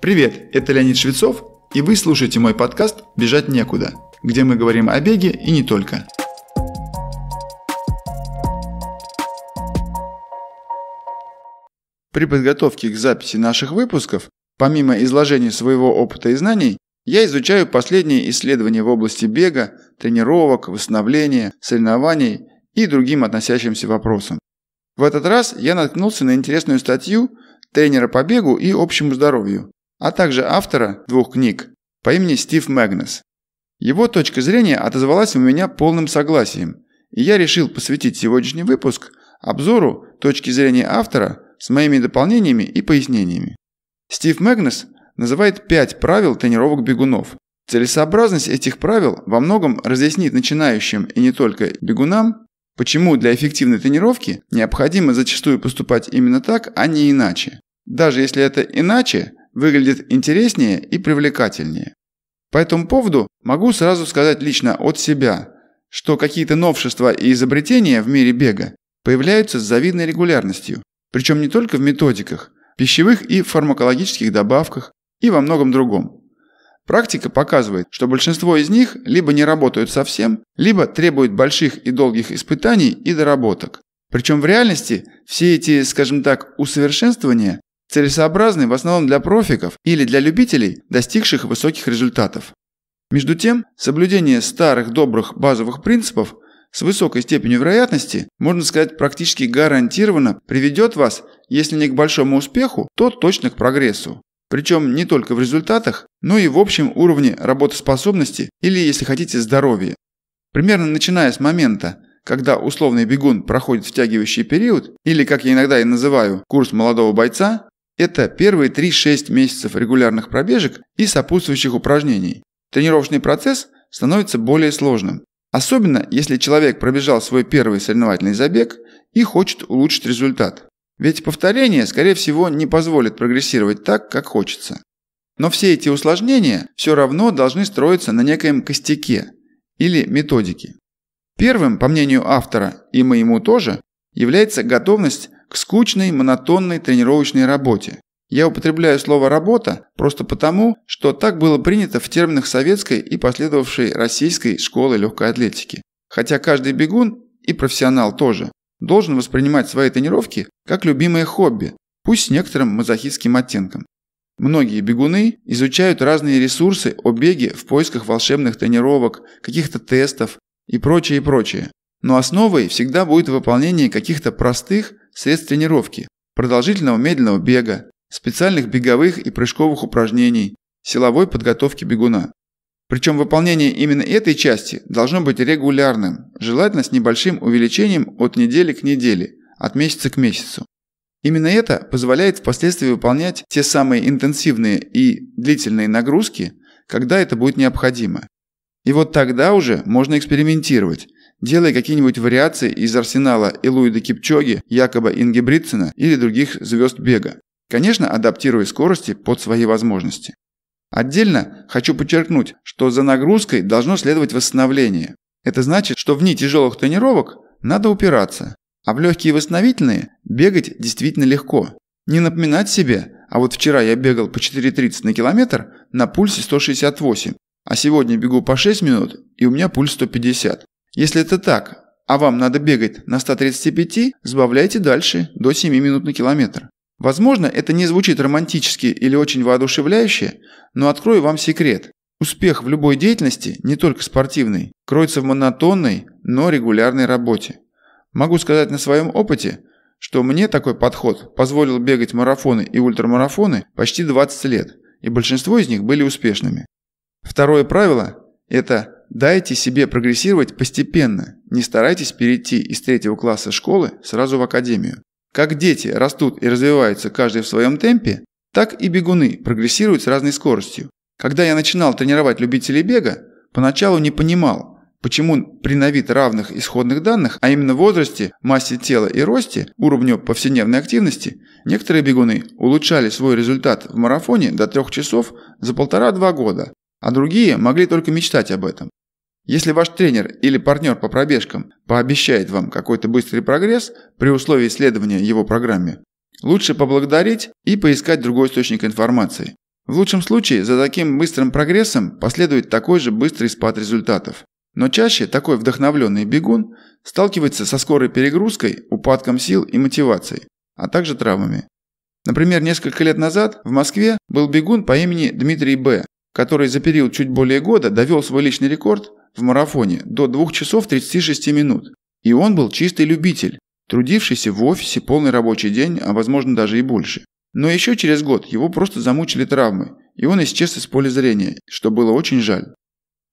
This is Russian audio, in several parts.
Привет, это Леонид Швецов, и вы слушаете мой подкаст «Бежать некуда», где мы говорим о беге и не только. При подготовке к записи наших выпусков, помимо изложения своего опыта и знаний, я изучаю последние исследования в области бега, тренировок, восстановления, соревнований и другим относящимся вопросам. В этот раз я наткнулся на интересную статью – тренера по бегу и общему здоровью, а также автора двух книг по имени Стив Магнес. Его точка зрения отозвалась у меня полным согласием, и я решил посвятить сегодняшний выпуск обзору точки зрения автора с моими дополнениями и пояснениями. Стив Магнес называет пять правил тренировок бегунов. Целесообразность этих правил во многом разъяснит начинающим и не только бегунам, почему для эффективной тренировки необходимо зачастую поступать именно так, а не иначе даже если это иначе, выглядит интереснее и привлекательнее. По этому поводу могу сразу сказать лично от себя, что какие-то новшества и изобретения в мире бега появляются с завидной регулярностью, причем не только в методиках, пищевых и фармакологических добавках и во многом другом. Практика показывает, что большинство из них либо не работают совсем, либо требуют больших и долгих испытаний и доработок. Причем в реальности все эти, скажем так, усовершенствования целесообразны в основном для профиков или для любителей, достигших высоких результатов. Между тем, соблюдение старых добрых базовых принципов с высокой степенью вероятности, можно сказать, практически гарантированно приведет вас, если не к большому успеху, то точно к прогрессу. Причем не только в результатах, но и в общем уровне работоспособности или, если хотите, здоровья. Примерно начиная с момента, когда условный бегун проходит втягивающий период, или, как я иногда и называю, курс молодого бойца, это первые 3-6 месяцев регулярных пробежек и сопутствующих упражнений. Тренировочный процесс становится более сложным. Особенно, если человек пробежал свой первый соревновательный забег и хочет улучшить результат. Ведь повторение, скорее всего, не позволит прогрессировать так, как хочется. Но все эти усложнения все равно должны строиться на некоем костяке или методике. Первым, по мнению автора и моему тоже, является готовность к скучной, монотонной тренировочной работе. Я употребляю слово «работа» просто потому, что так было принято в терминах советской и последовавшей российской школы легкой атлетики. Хотя каждый бегун, и профессионал тоже, должен воспринимать свои тренировки как любимое хобби, пусть с некоторым мазохистским оттенком. Многие бегуны изучают разные ресурсы о беге в поисках волшебных тренировок, каких-то тестов и прочее, и прочее. Но основой всегда будет выполнение каких-то простых, средств тренировки, продолжительного медленного бега, специальных беговых и прыжковых упражнений, силовой подготовки бегуна. Причем выполнение именно этой части должно быть регулярным, желательно с небольшим увеличением от недели к неделе, от месяца к месяцу. Именно это позволяет впоследствии выполнять те самые интенсивные и длительные нагрузки, когда это будет необходимо. И вот тогда уже можно экспериментировать, делая какие-нибудь вариации из арсенала Элуида Кипчоги, якобы Ингебритсена или других звезд бега. Конечно, адаптируя скорости под свои возможности. Отдельно хочу подчеркнуть, что за нагрузкой должно следовать восстановление. Это значит, что в дни тяжелых тренировок надо упираться, а в легкие восстановительные бегать действительно легко. Не напоминать себе, а вот вчера я бегал по 4.30 на километр на пульсе 168, а сегодня бегу по 6 минут и у меня пульс 150. Если это так, а вам надо бегать на 135, сбавляйте дальше до 7 минут на километр. Возможно, это не звучит романтически или очень воодушевляюще, но открою вам секрет. Успех в любой деятельности, не только спортивной, кроется в монотонной, но регулярной работе. Могу сказать на своем опыте, что мне такой подход позволил бегать марафоны и ультрамарафоны почти 20 лет, и большинство из них были успешными. Второе правило – это Дайте себе прогрессировать постепенно, не старайтесь перейти из третьего класса школы сразу в академию. Как дети растут и развиваются каждый в своем темпе, так и бегуны прогрессируют с разной скоростью. Когда я начинал тренировать любителей бега, поначалу не понимал, почему при на вид равных исходных данных, а именно возрасте, массе тела и росте, уровню повседневной активности, некоторые бегуны улучшали свой результат в марафоне до трех часов за полтора-два года, а другие могли только мечтать об этом. Если ваш тренер или партнер по пробежкам пообещает вам какой-то быстрый прогресс при условии следования его программе, лучше поблагодарить и поискать другой источник информации. В лучшем случае за таким быстрым прогрессом последует такой же быстрый спад результатов. Но чаще такой вдохновленный бегун сталкивается со скорой перегрузкой, упадком сил и мотивацией, а также травмами. Например, несколько лет назад в Москве был бегун по имени Дмитрий Б., который за период чуть более года довел свой личный рекорд в марафоне до 2 часов 36 минут. И он был чистый любитель, трудившийся в офисе полный рабочий день, а возможно даже и больше. Но еще через год его просто замучили травмы, и он исчез из поля зрения, что было очень жаль.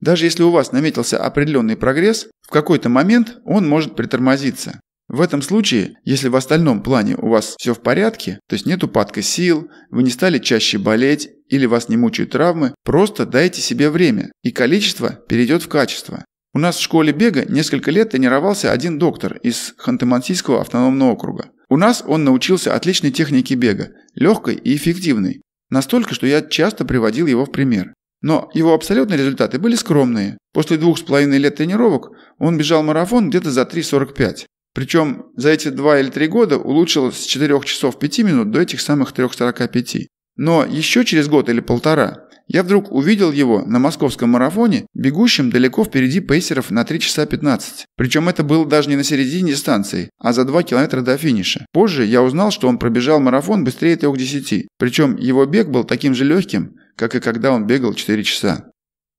Даже если у вас наметился определенный прогресс, в какой-то момент он может притормозиться. В этом случае, если в остальном плане у вас все в порядке, то есть нет упадка сил, вы не стали чаще болеть или вас не мучают травмы, просто дайте себе время, и количество перейдет в качество. У нас в школе бега несколько лет тренировался один доктор из Ханты-Мансийского автономного округа. У нас он научился отличной технике бега, легкой и эффективной. Настолько, что я часто приводил его в пример. Но его абсолютные результаты были скромные. После двух с половиной лет тренировок он бежал марафон где-то за 3.45. Причем за эти 2 или 3 года улучшилось с 4 часов 5 минут до этих самых 3.45. Но еще через год или полтора я вдруг увидел его на московском марафоне, бегущим далеко впереди пейсеров на 3 часа 15. Причем это было даже не на середине дистанции, а за 2 километра до финиша. Позже я узнал, что он пробежал марафон быстрее 3.10. Причем его бег был таким же легким, как и когда он бегал 4 часа.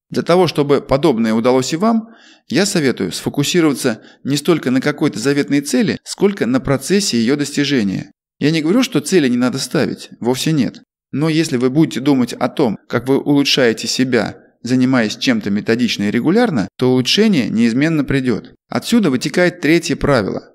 Для того, чтобы подобное удалось и вам, я советую сфокусироваться не столько на какой-то заветной цели, сколько на процессе ее достижения. Я не говорю, что цели не надо ставить, вовсе нет. Но если вы будете думать о том, как вы улучшаете себя, занимаясь чем-то методично и регулярно, то улучшение неизменно придет. Отсюда вытекает третье правило.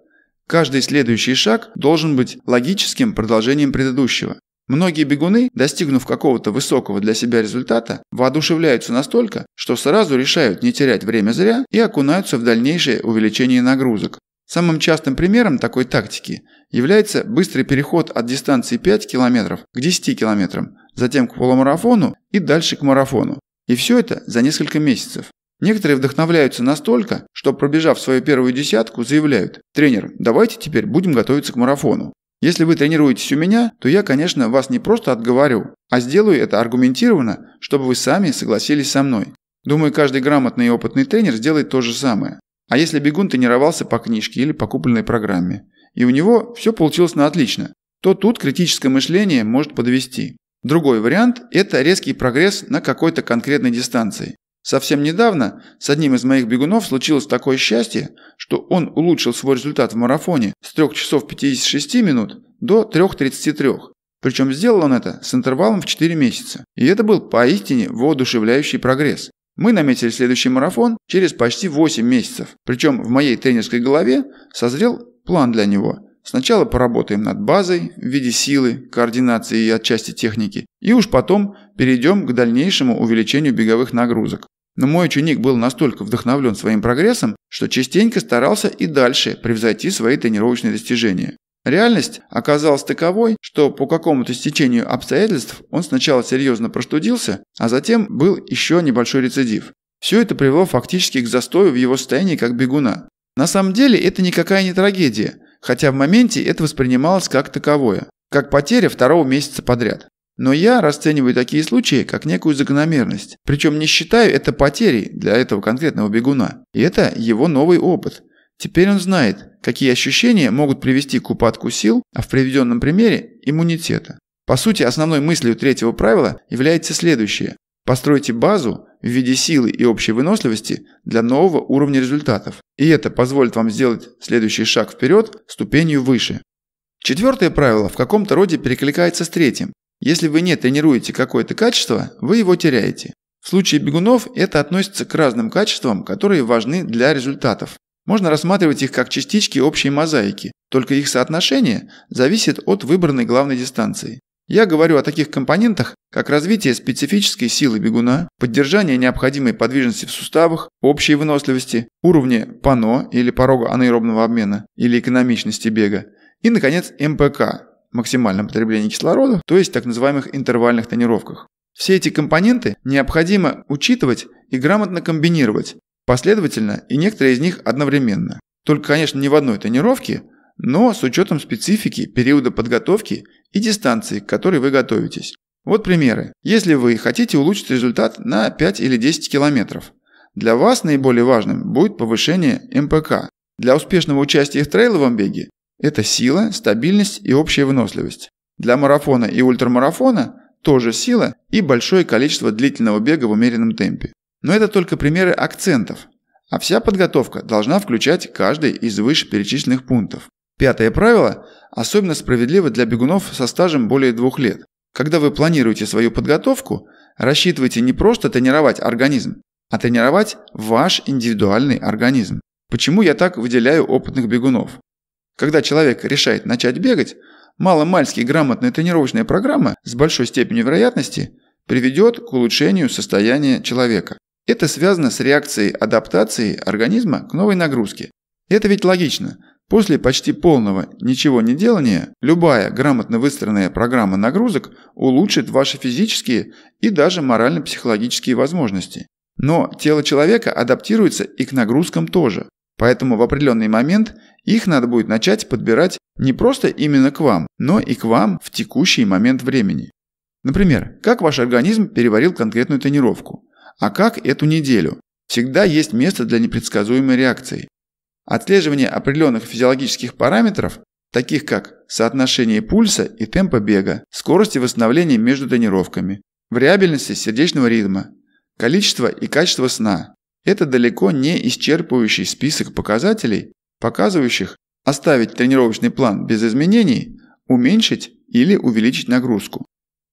Каждый следующий шаг должен быть логическим продолжением предыдущего. Многие бегуны, достигнув какого-то высокого для себя результата, воодушевляются настолько, что сразу решают не терять время зря и окунаются в дальнейшее увеличение нагрузок. Самым частым примером такой тактики является быстрый переход от дистанции 5 км к 10 км, затем к полумарафону и дальше к марафону. И все это за несколько месяцев. Некоторые вдохновляются настолько, что пробежав свою первую десятку, заявляют «Тренер, давайте теперь будем готовиться к марафону». Если вы тренируетесь у меня, то я, конечно, вас не просто отговорю, а сделаю это аргументированно, чтобы вы сами согласились со мной. Думаю, каждый грамотный и опытный тренер сделает то же самое. А если бегун тренировался по книжке или по купленной программе, и у него все получилось на отлично, то тут критическое мышление может подвести. Другой вариант – это резкий прогресс на какой-то конкретной дистанции. Совсем недавно с одним из моих бегунов случилось такое счастье, что он улучшил свой результат в марафоне с 3 часов 56 минут до 3.33. Причем сделал он это с интервалом в 4 месяца. И это был поистине воодушевляющий прогресс. Мы наметили следующий марафон через почти 8 месяцев. Причем в моей тренерской голове созрел план для него. Сначала поработаем над базой в виде силы, координации и отчасти техники. И уж потом перейдем к дальнейшему увеличению беговых нагрузок. Но мой ученик был настолько вдохновлен своим прогрессом, что частенько старался и дальше превзойти свои тренировочные достижения. Реальность оказалась таковой, что по какому-то стечению обстоятельств он сначала серьезно простудился, а затем был еще небольшой рецидив. Все это привело фактически к застою в его состоянии как бегуна. На самом деле это никакая не трагедия, хотя в моменте это воспринималось как таковое, как потеря второго месяца подряд. Но я расцениваю такие случаи как некую закономерность. Причем не считаю это потерей для этого конкретного бегуна. И это его новый опыт. Теперь он знает, какие ощущения могут привести к упадку сил, а в приведенном примере – иммунитета. По сути, основной мыслью третьего правила является следующее. Постройте базу в виде силы и общей выносливости для нового уровня результатов. И это позволит вам сделать следующий шаг вперед ступенью выше. Четвертое правило в каком-то роде перекликается с третьим, если вы не тренируете какое-то качество, вы его теряете. В случае бегунов это относится к разным качествам, которые важны для результатов. Можно рассматривать их как частички общей мозаики, только их соотношение зависит от выбранной главной дистанции. Я говорю о таких компонентах, как развитие специфической силы бегуна, поддержание необходимой подвижности в суставах, общей выносливости, уровне ПАНО или порога анаэробного обмена или экономичности бега и, наконец, МПК максимальном потреблении кислорода, то есть так называемых интервальных тренировках. Все эти компоненты необходимо учитывать и грамотно комбинировать, последовательно и некоторые из них одновременно. Только, конечно, не в одной тренировке, но с учетом специфики, периода подготовки и дистанции, к которой вы готовитесь. Вот примеры. Если вы хотите улучшить результат на 5 или 10 километров, для вас наиболее важным будет повышение МПК. Для успешного участия в трейловом беге это сила, стабильность и общая выносливость. Для марафона и ультрамарафона тоже сила и большое количество длительного бега в умеренном темпе. Но это только примеры акцентов. А вся подготовка должна включать каждый из вышеперечисленных пунктов. Пятое правило особенно справедливо для бегунов со стажем более двух лет. Когда вы планируете свою подготовку, рассчитывайте не просто тренировать организм, а тренировать ваш индивидуальный организм. Почему я так выделяю опытных бегунов? Когда человек решает начать бегать, маломальски грамотная тренировочная программа с большой степенью вероятности приведет к улучшению состояния человека. Это связано с реакцией адаптации организма к новой нагрузке. Это ведь логично. После почти полного ничего не делания любая грамотно выстроенная программа нагрузок улучшит ваши физические и даже морально-психологические возможности. Но тело человека адаптируется и к нагрузкам тоже. Поэтому в определенный момент их надо будет начать подбирать не просто именно к вам, но и к вам в текущий момент времени. Например, как ваш организм переварил конкретную тренировку, а как эту неделю. Всегда есть место для непредсказуемой реакции. Отслеживание определенных физиологических параметров, таких как соотношение пульса и темпа бега, скорости восстановления между тренировками, вариабельности сердечного ритма, количество и качество сна, это далеко не исчерпывающий список показателей, показывающих оставить тренировочный план без изменений, уменьшить или увеличить нагрузку.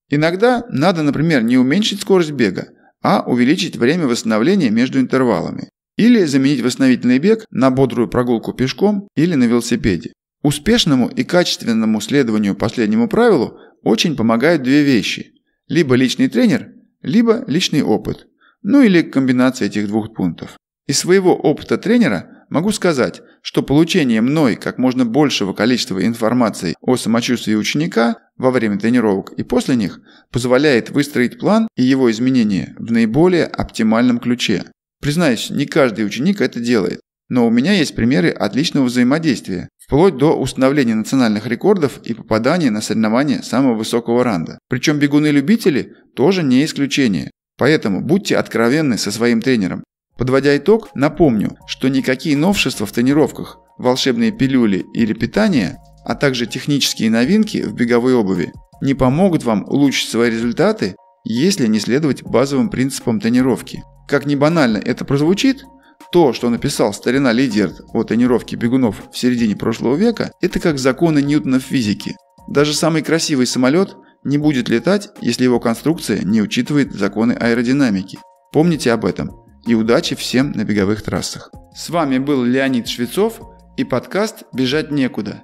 Иногда надо, например, не уменьшить скорость бега, а увеличить время восстановления между интервалами. Или заменить восстановительный бег на бодрую прогулку пешком или на велосипеде. Успешному и качественному следованию последнему правилу очень помогают две вещи. Либо личный тренер, либо личный опыт – ну или комбинация этих двух пунктов. Из своего опыта тренера могу сказать, что получение мной как можно большего количества информации о самочувствии ученика во время тренировок и после них позволяет выстроить план и его изменения в наиболее оптимальном ключе. Признаюсь, не каждый ученик это делает, но у меня есть примеры отличного взаимодействия, вплоть до установления национальных рекордов и попадания на соревнования самого высокого ранга. Причем бегуны-любители тоже не исключение. Поэтому будьте откровенны со своим тренером. Подводя итог, напомню, что никакие новшества в тренировках, волшебные пилюли или питание, а также технические новинки в беговой обуви не помогут вам улучшить свои результаты, если не следовать базовым принципам тренировки. Как ни банально это прозвучит, то, что написал старина Лидерт о тренировке бегунов в середине прошлого века, это как законы Ньютона в физике. Даже самый красивый самолет не будет летать, если его конструкция не учитывает законы аэродинамики. Помните об этом. И удачи всем на беговых трассах. С вами был Леонид Швецов и подкаст «Бежать некуда».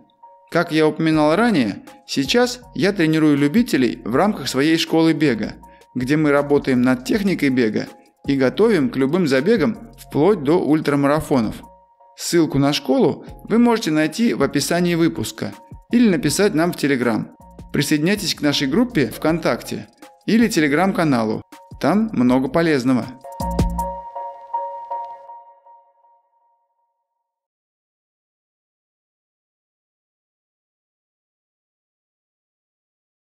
Как я упоминал ранее, сейчас я тренирую любителей в рамках своей школы бега, где мы работаем над техникой бега и готовим к любым забегам вплоть до ультрамарафонов. Ссылку на школу вы можете найти в описании выпуска или написать нам в Телеграм. Присоединяйтесь к нашей группе ВКонтакте или Телеграм-каналу. Там много полезного.